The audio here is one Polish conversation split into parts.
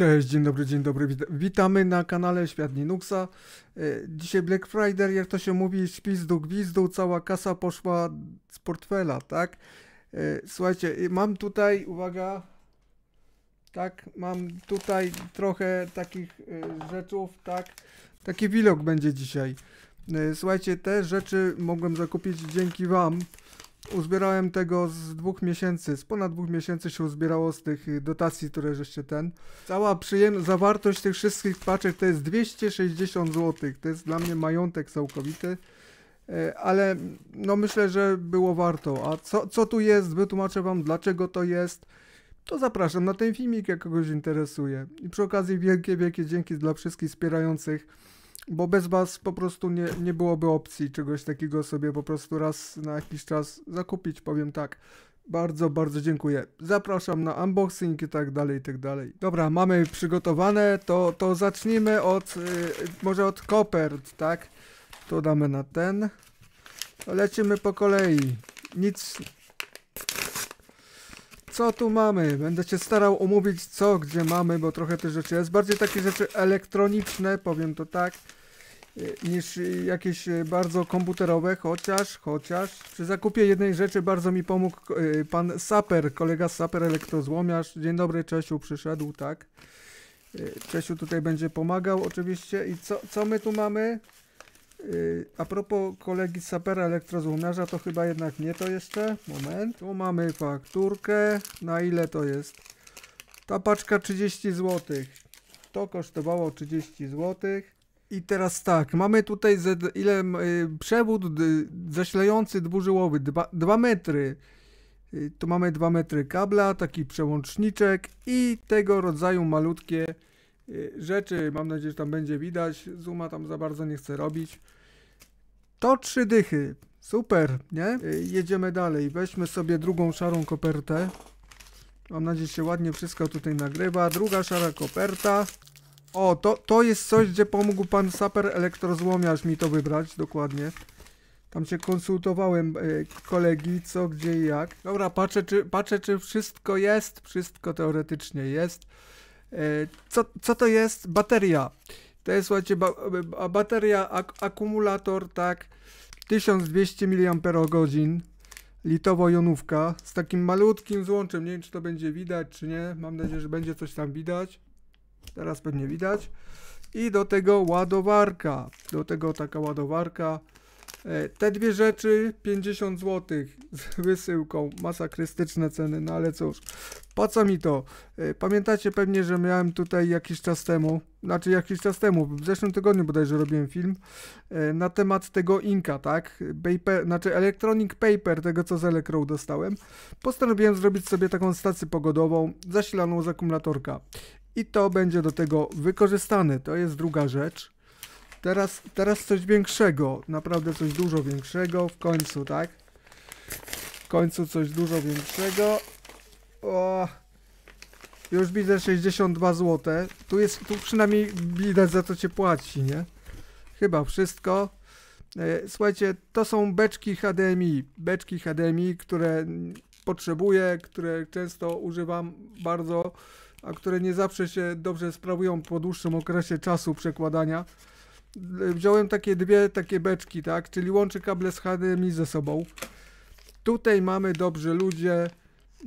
Cześć, dzień dobry, dzień dobry. Witamy na kanale Świat Linuxa. E, dzisiaj Black Friday, jak to się mówi, śpizdu gwizdu, cała kasa poszła z portfela, tak? E, słuchajcie, mam tutaj, uwaga, tak, mam tutaj trochę takich e, rzeczów, tak? Taki wilok będzie dzisiaj. Słuchajcie, te rzeczy mogłem zakupić dzięki Wam uzbierałem tego z dwóch miesięcy, z ponad dwóch miesięcy się uzbierało z tych y, dotacji, które żeście ten. Cała przyjemność, zawartość tych wszystkich paczek to jest 260 zł, to jest dla mnie majątek całkowity, e, ale no myślę, że było warto. A co, co tu jest, wytłumaczę wam dlaczego to jest. To zapraszam na ten filmik, jak kogoś interesuje. I przy okazji wielkie, wielkie dzięki dla wszystkich wspierających bo bez was po prostu nie, nie byłoby opcji czegoś takiego sobie po prostu raz na jakiś czas zakupić, powiem tak. Bardzo, bardzo dziękuję. Zapraszam na unboxing i tak dalej, i tak dalej. Dobra, mamy przygotowane, to, to zacznijmy od, yy, może od kopert, tak? To damy na ten. Lecimy po kolei. Nic co tu mamy? Będę się starał omówić co, gdzie mamy, bo trochę tych rzeczy jest. Bardziej takie rzeczy elektroniczne, powiem to tak, e, niż jakieś e, bardzo komputerowe, chociaż, chociaż przy zakupie jednej rzeczy bardzo mi pomógł e, pan Saper, kolega Saper Elektrozłomiarz. Dzień dobry, Czesiu przyszedł, tak. Czesiu tutaj będzie pomagał oczywiście. I co, co my tu mamy? Y, a propos kolegi sapera elektrozłomniarza, to chyba jednak nie to jeszcze. Moment. Tu mamy fakturkę. Na ile to jest? Ta paczka 30 zł. To kosztowało 30 zł. I teraz tak, mamy tutaj ile y, przewód y, zasilający dwużyłowy, 2 metry. Y, tu mamy 2 metry kabla, taki przełączniczek i tego rodzaju malutkie Y, rzeczy. Mam nadzieję, że tam będzie widać. Zuma tam za bardzo nie chcę robić. To trzy dychy. Super, nie? Y, jedziemy dalej. Weźmy sobie drugą szarą kopertę. Mam nadzieję, że się ładnie wszystko tutaj nagrywa. Druga szara koperta. O, to, to jest coś, gdzie pomógł pan saper elektrozłomiarz mi to wybrać, dokładnie. Tam się konsultowałem y, kolegi, co, gdzie i jak. Dobra, patrzę czy, patrzę, czy wszystko jest. Wszystko teoretycznie jest. E, co, co to jest bateria? To jest, słuchajcie, ba bateria, ak akumulator, tak, 1200 mAh, litowo-jonówka, z takim malutkim złączem, nie wiem, czy to będzie widać, czy nie, mam nadzieję, że będzie coś tam widać, teraz pewnie widać, i do tego ładowarka, do tego taka ładowarka, E, te dwie rzeczy 50 zł z wysyłką, masakrystyczne ceny, no ale cóż, po co mi to? E, pamiętacie pewnie, że miałem tutaj jakiś czas temu, znaczy jakiś czas temu, w zeszłym tygodniu bodajże robiłem film e, na temat tego Inka, tak? Paper, znaczy Electronic Paper, tego co z Electro dostałem. Postanowiłem zrobić sobie taką stację pogodową zasilaną z akumulatorka. I to będzie do tego wykorzystane. To jest druga rzecz. Teraz, teraz coś większego, naprawdę coś dużo większego, w końcu, tak? W końcu coś dużo większego. O, już widzę 62 zł. Tu jest, tu przynajmniej widać za co cię płaci, nie? Chyba wszystko. E, słuchajcie, to są beczki HDMI. Beczki HDMI, które potrzebuję, które często używam bardzo, a które nie zawsze się dobrze sprawują po dłuższym okresie czasu przekładania wziąłem takie dwie takie beczki, tak? Czyli łączy kable z HDMI ze sobą. Tutaj mamy, dobrzy ludzie,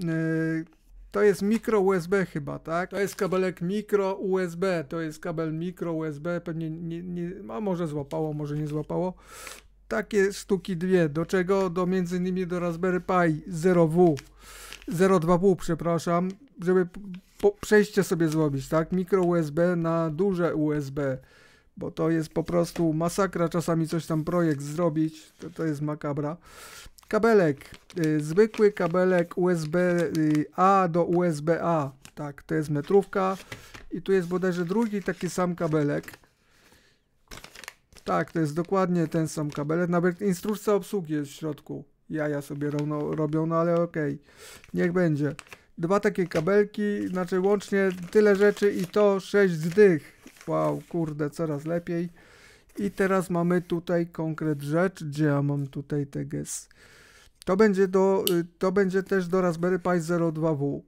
y, to jest mikro USB chyba, tak? To jest kabelek mikro USB, to jest kabel mikro USB, pewnie nie, nie a może złapało, może nie złapało. Takie sztuki dwie, do czego? Do między innymi do Raspberry Pi 0W, 0.2W, przepraszam, żeby po, przejście sobie zrobić, tak? Mikro USB na duże USB bo to jest po prostu masakra czasami coś tam projekt zrobić, to, to jest makabra. Kabelek, y, zwykły kabelek USB-A y, do USB-A, tak, to jest metrówka i tu jest bodajże drugi taki sam kabelek. Tak, to jest dokładnie ten sam kabelek, nawet instrukcja obsługi jest w środku. Jaja sobie równo, robią, no ale okej, okay. niech będzie. Dwa takie kabelki, znaczy łącznie tyle rzeczy i to 6 dych wow, kurde, coraz lepiej. I teraz mamy tutaj konkret rzecz, gdzie ja mam tutaj te GES. To będzie, do, y, to będzie też do Raspberry Pi 02W.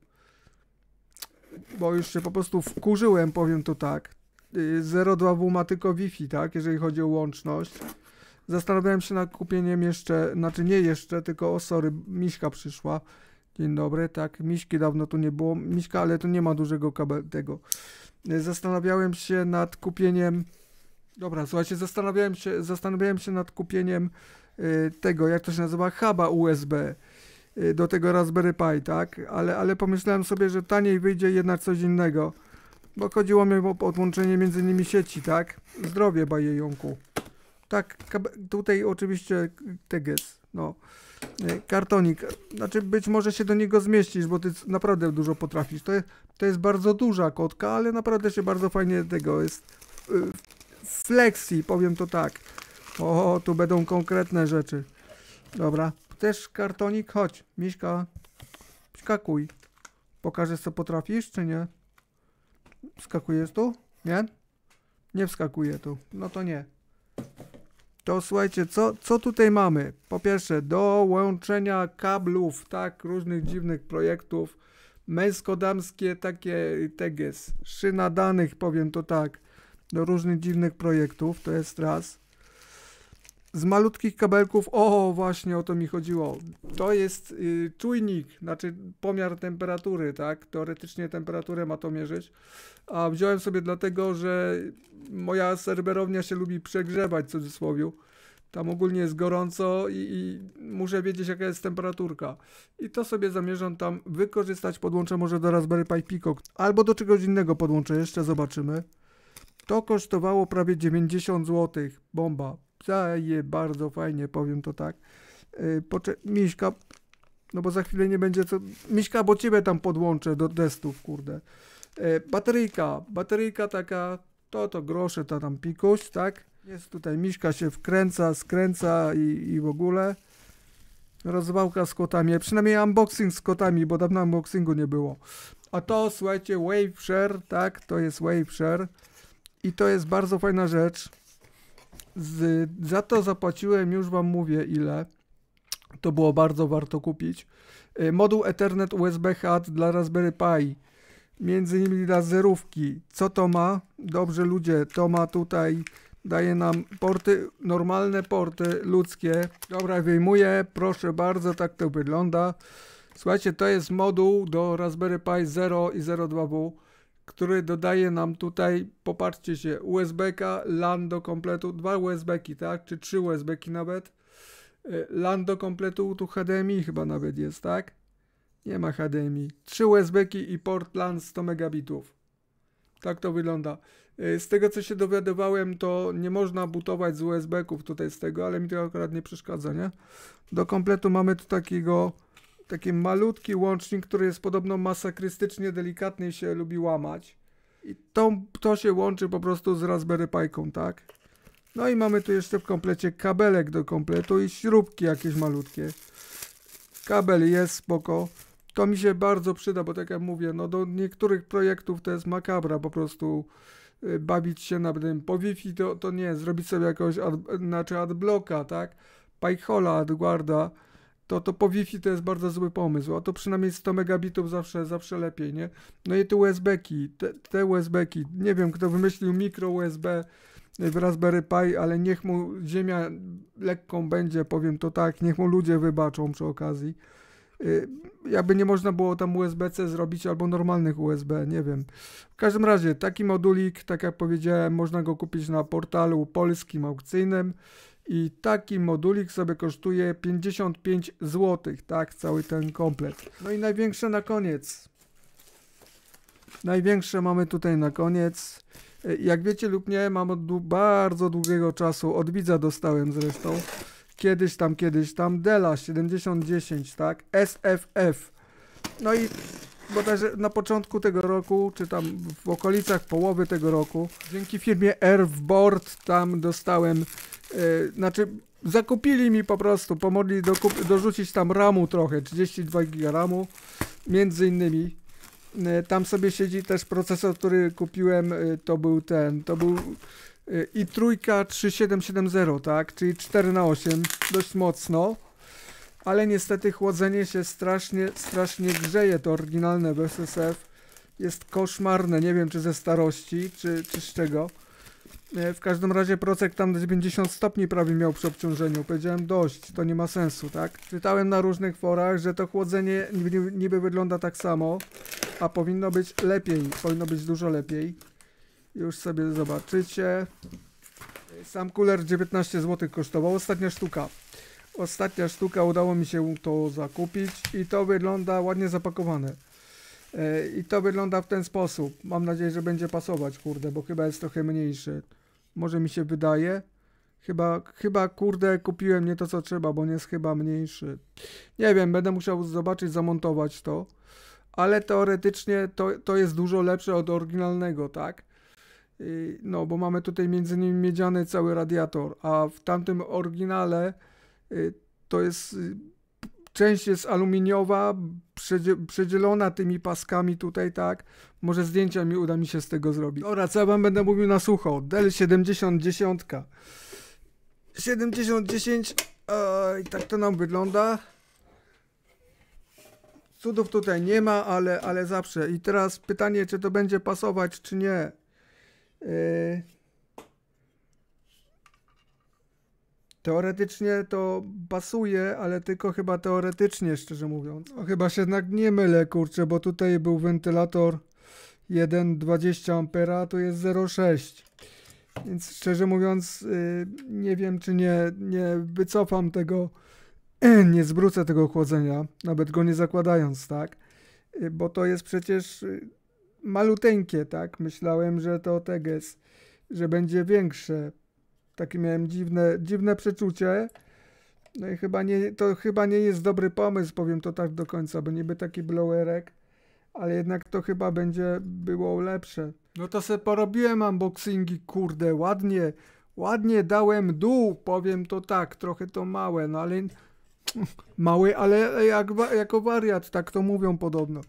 Bo już się po prostu wkurzyłem, powiem to tak. 02W y, ma tylko Wi-Fi, tak, jeżeli chodzi o łączność. Zastanawiałem się nad kupieniem jeszcze, znaczy nie jeszcze, tylko o sorry, Miśka przyszła. Dzień dobry, tak, Miśki dawno tu nie było, Miśka, ale tu nie ma dużego kabel tego zastanawiałem się nad kupieniem. Dobra, słuchajcie, zastanawiałem się, zastanawiałem się nad kupieniem y, tego, jak to się nazywa, huba USB y, do tego Raspberry Pi, tak? Ale, ale pomyślałem sobie, że taniej wyjdzie jednak coś innego. Bo chodziło mi o podłączenie między nimi sieci, tak? Zdrowie bajejonku. Tak, tutaj oczywiście teges, no. Y, kartonik. Znaczy być może się do niego zmieścisz, bo ty naprawdę dużo potrafisz. To jest, to jest bardzo duża kotka, ale naprawdę się bardzo fajnie tego jest y, flexi, powiem to tak. O, tu będą konkretne rzeczy. Dobra, też kartonik, chodź, Miśka, skakuj. Pokażę, co potrafisz, czy nie? Skakujesz tu? Nie? Nie wskakuje tu, no to nie. To słuchajcie, co, co tutaj mamy? Po pierwsze, do łączenia kablów, tak, różnych dziwnych projektów męsko-damskie takie y, teges, szyna danych, powiem to tak, do różnych dziwnych projektów, to jest raz. Z malutkich kabelków, o właśnie o to mi chodziło, to jest y, czujnik, znaczy pomiar temperatury, tak, teoretycznie temperaturę ma to mierzyć, a wziąłem sobie dlatego, że moja serwerownia się lubi przegrzewać, w cudzysłowie, tam ogólnie jest gorąco i, i, muszę wiedzieć, jaka jest temperaturka. I to sobie zamierzam tam wykorzystać. Podłączę może do Raspberry Pi Pico albo do czegoś innego podłączę jeszcze, zobaczymy. To kosztowało prawie 90 zł. Bomba. Zaje, bardzo fajnie, powiem to tak. Yy, Miśka, no bo za chwilę nie będzie co... Miśka, bo ciebie tam podłączę do testów, kurde. Yy, bateryjka, bateryjka taka, to to grosze, ta tam pikość, tak? Jest tutaj, Miszka się wkręca, skręca i, i w ogóle. Rozwałka z kotami, przynajmniej unboxing z kotami, bo dawno unboxingu nie było. A to, słuchajcie, Waveshare, tak, to jest Waveshare. I to jest bardzo fajna rzecz. Z, za to zapłaciłem, już wam mówię ile. To było bardzo warto kupić. Y, moduł Ethernet USB HAT dla Raspberry Pi. Między innymi dla zerówki. Co to ma? Dobrze ludzie, to ma tutaj daje nam porty, normalne porty ludzkie. Dobra, wyjmuję, proszę bardzo, tak to wygląda. Słuchajcie, to jest moduł do Raspberry Pi 0 i 02W, który dodaje nam tutaj, popatrzcie się, USB-ka, LAN do kompletu, dwa USB-ki, tak, czy trzy USB-ki nawet. Y, LAN do kompletu, tu HDMI chyba nawet jest, tak? Nie ma HDMI. Trzy USB-ki i port LAN 100 megabitów. Tak to wygląda. E, z tego co się dowiadywałem, to nie można butować z USB-ków tutaj z tego, ale mi to akurat nie przeszkadza, nie? Do kompletu mamy tu takiego, taki malutki łącznik, który jest podobno masakrystycznie i się lubi łamać. I to, to się łączy po prostu z Raspberry Piką, tak? No i mamy tu jeszcze w komplecie kabelek do kompletu i śrubki jakieś malutkie. Kabel jest spoko to mi się bardzo przyda, bo tak jak mówię, no do niektórych projektów to jest makabra po prostu y, bawić się na tym. Po Wi-Fi to, to nie, zrobić sobie jakoś ad, znaczy adblocka, tak? Pikehola, adguarda, to, to po Wi-Fi to jest bardzo zły pomysł, a to przynajmniej 100 megabitów zawsze, zawsze lepiej, nie? No i te USB-ki, te, te USB-ki, nie wiem kto wymyślił mikro USB w Raspberry Pi, ale niech mu ziemia lekką będzie, powiem to tak, niech mu ludzie wybaczą przy okazji. Y, jakby nie można było tam USB-C zrobić albo normalnych USB, nie wiem. W każdym razie taki modulik, tak jak powiedziałem, można go kupić na portalu polskim aukcyjnym i taki modulik sobie kosztuje 55 zł, tak, cały ten komplet. No i największe na koniec. Największe mamy tutaj na koniec. Y, jak wiecie lub nie, mam od bardzo długiego czasu, od widza dostałem zresztą, kiedyś tam, kiedyś tam, Dela 7010, tak, SFF. No i też na początku tego roku, czy tam w okolicach połowy tego roku, dzięki firmie Airboard tam dostałem, yy, znaczy zakupili mi po prostu, pomogli dorzucić tam ramu trochę, 32 giga ramu, między innymi. E, tam sobie siedzi też procesor, który kupiłem, e, to był ten, to był i trójka 3770, tak? Czyli 4 na 8, dość mocno. Ale niestety chłodzenie się strasznie, strasznie grzeje, to oryginalne BSSF Jest koszmarne, nie wiem czy ze starości, czy, czy z czego. E, w każdym razie procek tam 90 stopni prawie miał przy obciążeniu. Powiedziałem dość, to nie ma sensu, tak? Czytałem na różnych forach, że to chłodzenie niby, niby wygląda tak samo, a powinno być lepiej, powinno być dużo lepiej. Już sobie zobaczycie. Sam kuler 19 zł kosztował. Ostatnia sztuka. Ostatnia sztuka, udało mi się to zakupić i to wygląda ładnie zapakowane. E, I to wygląda w ten sposób. Mam nadzieję, że będzie pasować, kurde, bo chyba jest trochę mniejszy. Może mi się wydaje. Chyba, chyba, kurde, kupiłem nie to, co trzeba, bo nie jest chyba mniejszy. Nie wiem, będę musiał zobaczyć, zamontować to. Ale teoretycznie to, to jest dużo lepsze od oryginalnego, tak? Y, no, bo mamy tutaj między nimi miedziany cały radiator, a w tamtym oryginale y, to jest y, część jest aluminiowa, przedzielona tymi paskami tutaj, tak? Może zdjęcia mi uda mi się z tego zrobić. Dobra, co ja wam będę mówił na sucho? Del 70 dziesiątka. 70 i tak to nam wygląda. Cudów tutaj nie ma, ale, ale zawsze. I teraz pytanie, czy to będzie pasować, czy nie. Y, teoretycznie to pasuje, ale tylko chyba teoretycznie, szczerze mówiąc. O, no, chyba się jednak nie mylę, kurczę, bo tutaj był wentylator 1,20 ampera, tu jest 0,6. Więc szczerze mówiąc, y, nie wiem, czy nie, nie wycofam tego, nie zwrócę tego chłodzenia, nawet go nie zakładając, tak? Y, bo to jest przecież maluteńkie, tak? Myślałem, że to teges, że będzie większe. Takie miałem dziwne, dziwne przeczucie. No i chyba nie, to chyba nie jest dobry pomysł, powiem to tak do końca, bo niby taki blowerek, ale jednak to chyba będzie było lepsze. No to se porobiłem unboxingi, kurde, ładnie, ładnie dałem dół, powiem to tak, trochę to małe, no ale Mały, ale jak, jako wariat, tak to mówią podobno.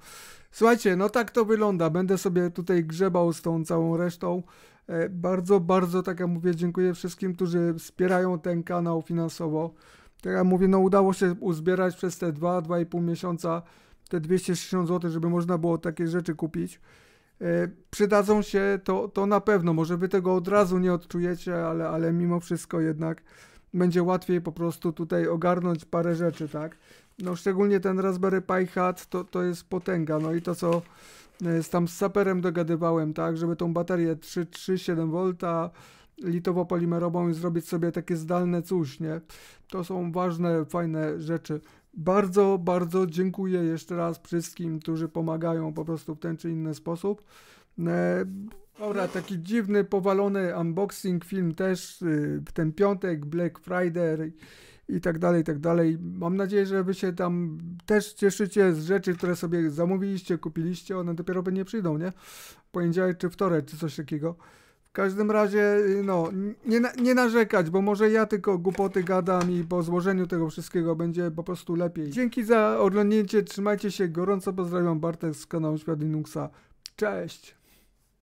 Słuchajcie, no tak to wygląda. Będę sobie tutaj grzebał z tą całą resztą. E, bardzo, bardzo, tak jak mówię, dziękuję wszystkim, którzy wspierają ten kanał finansowo. Tak jak mówię, no udało się uzbierać przez te 2-2,5 miesiąca te 260 zł, żeby można było takie rzeczy kupić. E, przydadzą się to, to na pewno. Może wy tego od razu nie odczujecie, ale, ale mimo wszystko jednak będzie łatwiej po prostu tutaj ogarnąć parę rzeczy, tak? No szczególnie ten Raspberry Pi Hat to, to jest potęga, no i to co e, z tam z saperem dogadywałem, tak, żeby tą baterię 3,7V litowo-polimerową i zrobić sobie takie zdalne coś, nie? To są ważne, fajne rzeczy. Bardzo, bardzo dziękuję jeszcze raz wszystkim, którzy pomagają po prostu w ten czy inny sposób. E, Dobra, taki dziwny, powalony unboxing film też y, w ten piątek, Black Friday i tak dalej, i tak dalej. Mam nadzieję, że wy się tam też cieszycie z rzeczy, które sobie zamówiliście, kupiliście, one dopiero by nie przyjdą, nie? Poniedziałek czy wtorek, czy coś takiego. W każdym razie, y, no, nie, nie narzekać, bo może ja tylko głupoty gadam i po złożeniu tego wszystkiego będzie po prostu lepiej. Dzięki za oglądnięcie, trzymajcie się, gorąco pozdrawiam Bartek z kanału Świat Linuxa. Cześć!